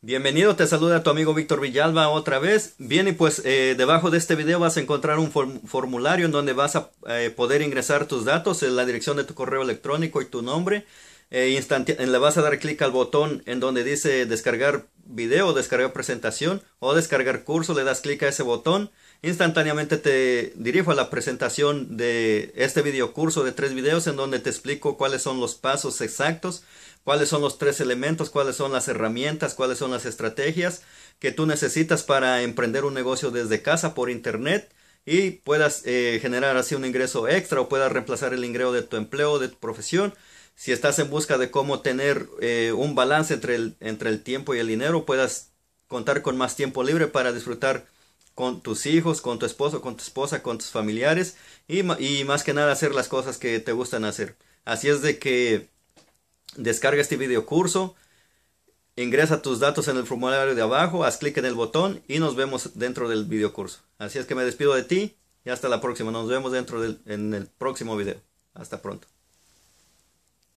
Bienvenido, te saluda tu amigo Víctor Villalba otra vez. Bien, y pues eh, debajo de este video vas a encontrar un formulario en donde vas a eh, poder ingresar tus datos, eh, la dirección de tu correo electrónico y tu nombre. le vas a dar clic al botón en donde dice descargar video, descargar presentación o descargar curso, le das clic a ese botón, instantáneamente te dirijo a la presentación de este video curso de tres videos en donde te explico cuáles son los pasos exactos, cuáles son los tres elementos, cuáles son las herramientas, cuáles son las estrategias que tú necesitas para emprender un negocio desde casa por internet y puedas eh, generar así un ingreso extra o puedas reemplazar el ingreso de tu empleo, de tu profesión si estás en busca de cómo tener eh, un balance entre el, entre el tiempo y el dinero, puedas contar con más tiempo libre para disfrutar con tus hijos, con tu esposo, con tu esposa, con tus familiares y, más que nada hacer las cosas que te gustan hacer. Así es de que descarga este video curso, ingresa tus datos en el formulario de abajo, haz clic en el botón y nos vemos dentro del video curso. Así es que me despido de ti y hasta la próxima. Nos vemos dentro del en el próximo video. Hasta pronto.